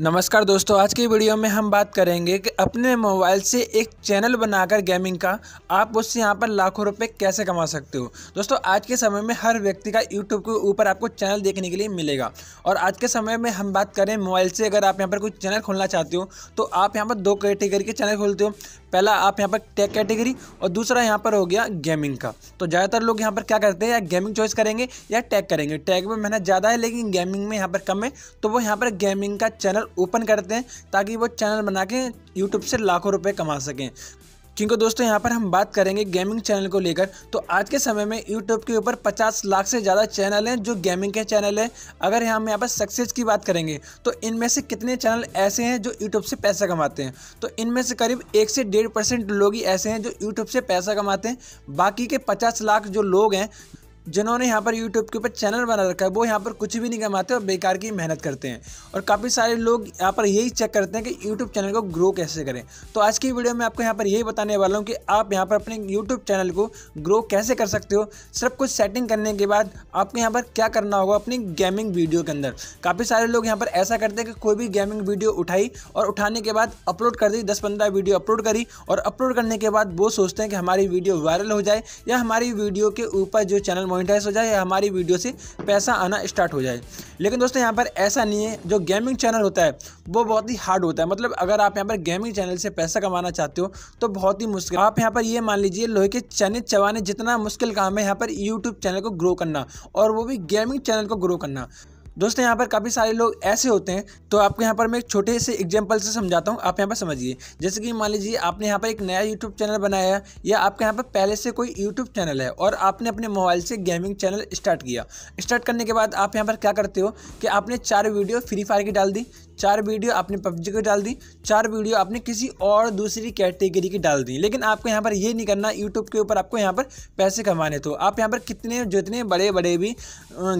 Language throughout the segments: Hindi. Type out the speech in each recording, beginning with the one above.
नमस्कार दोस्तों आज की वीडियो में हम बात करेंगे कि अपने मोबाइल से एक चैनल बनाकर गेमिंग का आप उससे यहाँ पर लाखों रुपए कैसे कमा सकते हो दोस्तों आज के समय में हर व्यक्ति का यूट्यूब के ऊपर आपको चैनल देखने के लिए मिलेगा और आज के समय में हम बात करें मोबाइल से अगर आप यहाँ पर कोई चैनल खोलना चाहते हो तो आप यहाँ पर दो कैटेगरी के चैनल खोलते हो पहला आप यहाँ पर टेक कैटेगरी और दूसरा यहाँ पर हो गया गेमिंग का तो ज़्यादातर लोग यहाँ पर क्या करते हैं या गेमिंग चॉइस करेंगे या टैग करेंगे टैग में मेहनत ज़्यादा है लेकिन गेमिंग में यहाँ पर कम है तो वो यहाँ पर गेमिंग का चैनल चैनल ओपन करते हैं ताकि वो चैनल बना के यूट्यूब से लाखों रुपये कमा सकें क्योंकि दोस्तों यहाँ पर हम बात करेंगे गेमिंग चैनल को लेकर तो आज के समय में यूट्यूब के ऊपर 50 लाख से ज़्यादा चैनल हैं जो गेमिंग के चैनल हैं अगर हम यहाँ पर सक्सेस की बात करेंगे तो इनमें से कितने चैनल ऐसे हैं जो यूट्यूब से पैसा कमाते हैं तो इनमें से करीब एक से डेढ़ परसेंट लोग ही ऐसे हैं जो यूट्यूब से पैसा कमाते हैं बाकी के पचास लाख जो लोग हैं जिन्होंने यहाँ पर यूट्यूब के ऊपर चैनल बना रखा है वो यहाँ पर कुछ भी नहीं कमाते और बेकार की मेहनत करते हैं और काफ़ी सारे लोग यहाँ पर यही चेक करते हैं कि यूट्यूब चैनल को ग्रो कैसे करें तो आज की वीडियो में आपको यहाँ पर यही बताने वाला हूँ कि आप यहाँ पर अपने यूट्यूब चैनल को ग्रो कैसे कर सकते हो सिर्फ कुछ सेटिंग करने के बाद आपको यहाँ पर क्या करना होगा अपनी गेमिंग वीडियो के अंदर काफ़ी सारे लोग यहाँ पर ऐसा करते हैं कि कोई भी गेमिंग वीडियो उठाई और उठाने के बाद अपलोड कर दी दस पंद्रह वीडियो अपलोड करी और अपलोड करने के बाद वो सोचते हैं कि हमारी वीडियो वायरल हो जाए या हमारी वीडियो के ऊपर जो चैनल मोनिटाइज हो जाए या हमारी वीडियो से पैसा आना स्टार्ट हो जाए लेकिन दोस्तों यहाँ पर ऐसा नहीं है जो गेमिंग चैनल होता है वो बहुत ही हार्ड होता है मतलब अगर आप यहाँ पर गेमिंग चैनल से पैसा कमाना चाहते हो तो बहुत ही मुश्किल आप यहाँ पर ये मान लीजिए लोहे के चने चबाने जितना मुश्किल काम है यहाँ पर यूट्यूब चैनल को ग्रो करना और वो भी गेमिंग चैनल को ग्रो करना दोस्तों यहाँ पर काफ़ी सारे लोग ऐसे होते हैं तो आपको यहाँ पर मैं एक छोटे से एग्जाम्पल से समझाता हूँ आप यहाँ पर समझिए जैसे कि मान लीजिए आपने यहाँ पर एक नया यूट्यूब चैनल बनाया है या आपके यहाँ पर पहले से कोई यूट्यूब चैनल है और आपने अपने मोबाइल से गेमिंग चैनल स्टार्ट किया स्टार्ट करने के बाद आप यहाँ पर क्या करते हो कि आपने चार वीडियो फ्री फायर की डाल दी चार वीडियो आपने पबजी को डाल दी चार वीडियो आपने किसी और दूसरी कैटेगरी की डाल दी लेकिन आपको यहाँ पर ये नहीं करना यूट्यूब के ऊपर आपको यहाँ पर पैसे कमाने तो आप यहाँ पर कितने जितने बड़े बड़े भी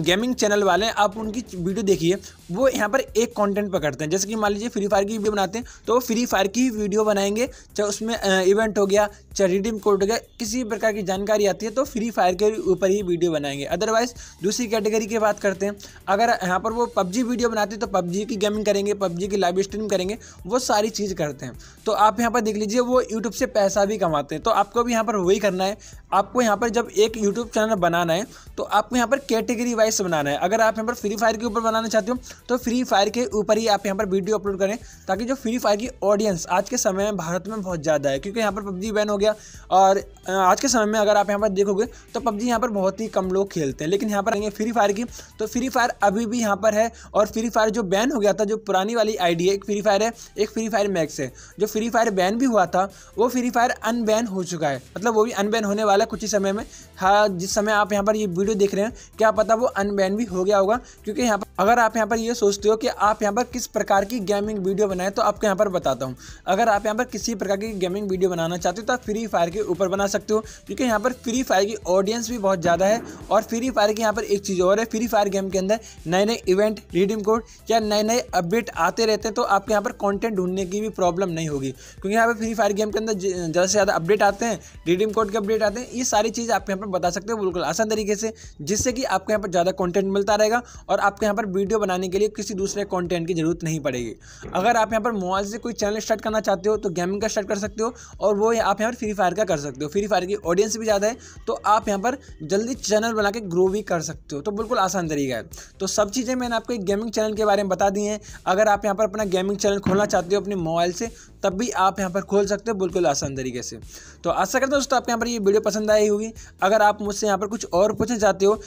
गेमिंग चैनल वाले हैं आप उनकी वीडियो देखिए वो यहाँ पर एक कॉन्टेंट पकड़ते हैं जैसे कि मान लीजिए फ्री फायर की वीडियो बनाते हैं तो फ्री फायर की ही वीडियो बनाएंगे चाहे उसमें इवेंट हो गया चाहे रिडीम कोड हो गया किसी भी प्रकार की जानकारी आती है तो फ्री फायर के ऊपर ही वीडियो बनाएंगे अदरवाइज दूसरी कैटेगरी की बात करते हैं अगर यहाँ पर वो पबजी वीडियो बनाते हैं तो पबजी की गेमिंग करेंगे करेंगे पबजी की लाइव स्ट्रीम करेंगे वो सारी चीज़ करते हैं तो आप यहाँ पर देख लीजिए वो यूट्यूब से पैसा भी कमाते हैं तो आपको भी यहाँ पर वही करना है आपको यहाँ पर जब एक यूट्यूब चैनल बनाना है तो आपको यहाँ पर कैटेगरी वाइज बनाना है अगर आप यहाँ पर फ्री फायर के ऊपर बनाना चाहते हो तो फ्री फायर के ऊपर ही आप यहाँ पर वीडियो अपलोड करें ताकि जो फ्री फायर की ऑडियंस आज के समय में भारत में बहुत ज़्यादा है क्योंकि यहाँ पर पबजी बैन हो गया और आज के समय में अगर आप यहाँ पर देखोगे तो पबजी यहाँ पर बहुत ही कम लोग खेलते हैं लेकिन यहाँ पर आएंगे फ्री फायर की तो फ्री फायर अभी भी यहाँ पर है और फ्री फायर जो बैन हो गया था जो पुरानी वाली आईडी एक फ्री फायर है एक फ्री फायर मैक्स है जो फ्री फायर बैन भी हुआ था वो फ्री फायर अनबैन हो चुका है मतलब वो भी अनबैन होने वाला है कुछ ही समय में हाँ जिस समय आप यहाँ पर ये वीडियो देख रहे हैं क्या पता वो अनबैन भी हो गया होगा क्योंकि यहाँ पर अगर आप यहाँ पर ये सोचते हो कि आप यहाँ पर किस प्रकार की गेमिंग वीडियो बनाए तो आपको यहाँ पर बताता हूँ अगर आप यहाँ पर किसी प्रकार की गेमिंग वीडियो बनाना चाहते हो तो आप फ्री फायर के ऊपर बना सकते हो क्योंकि यहाँ पर फ्री फायर की ऑडियंस भी बहुत ज़्यादा है और फ्री फायर की यहाँ पर एक चीज़ और है फ्री फायर गेम के अंदर नए नए इवेंट रीडिंग कोड या नए नए अपडेट अपडेट आते रहते हैं तो आपके यहाँ पर कंटेंट ढूंढने की भी प्रॉब्लम नहीं होगी क्योंकि यहाँ पर फ्री फायर गेम के अंदर ज़्यादा से ज़्यादा अपडेट आते हैं रिडीम कोड के अपडेट आते हैं ये सारी चीज़ आप यहाँ पर बता सकते हो बिल्कुल आसान तरीके से जिससे कि आपके यहाँ पर ज़्यादा कॉन्टेंट मिलता रहेगा और आपके यहाँ पर वीडियो बनाने के लिए किसी दूसरे कॉन्टेंट की ज़रूरत नहीं पड़ेगी अगर आप यहाँ पर मोबाइल से कोई चैनल स्टार्ट करना चाहते हो तो गेमिंग का स्टार्ट कर सकते हो और वो आप यहाँ पर फ्री फायर का कर सकते हो फ्री फायर की ऑडियंस भी ज़्यादा है तो आप यहाँ पर जल्दी चैनल बना के ग्रो भी कर सकते हो तो बिल्कुल आसान तरीका है तो सब चीज़ें मैंने आपको एक गेमिंग चैनल के बारे में बता दी हैं अगर आप यहाँ पर अपना गेमिंग चैनल खोलना चाहते हो अपने मोबाइल से तब भी आप यहाँ पर खोल सकते हो बिल्कुल आसान तरीके से तो आशा करता हूँ दोस्तों आपके यहाँ पर ये वीडियो पसंद आई होगी अगर आप मुझसे यहाँ पर कुछ और पूछना चाहते हो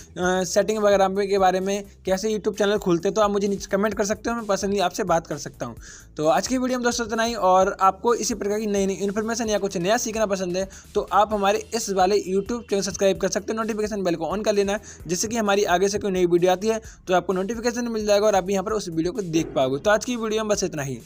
सेटिंग वगैरह के बारे में कैसे यूट्यूब चैनल खोलते हैं तो आप मुझे नीचे कमेंट कर सकते हो मैं पर्सनली आपसे बात कर सकता हूँ तो आज की वीडियो में दोस्तों इतना ही और आपको इसी प्रकार की नई नई इन्फॉर्मेशन या कुछ नया सीखना पसंद है तो आप हमारे इस वाले यूट्यूब चैनल सब्सक्राइब कर सकते हो नोटिफिकेशन बेल को ऑन कर लेना जिससे कि हमारी आगे से कोई नई वीडियो आती है तो आपको नोटिफिकेशन मिल जाएगा और आप यहाँ पर उस वीडियो को देख पाओगे तो आज की वीडियो में बस इतना ही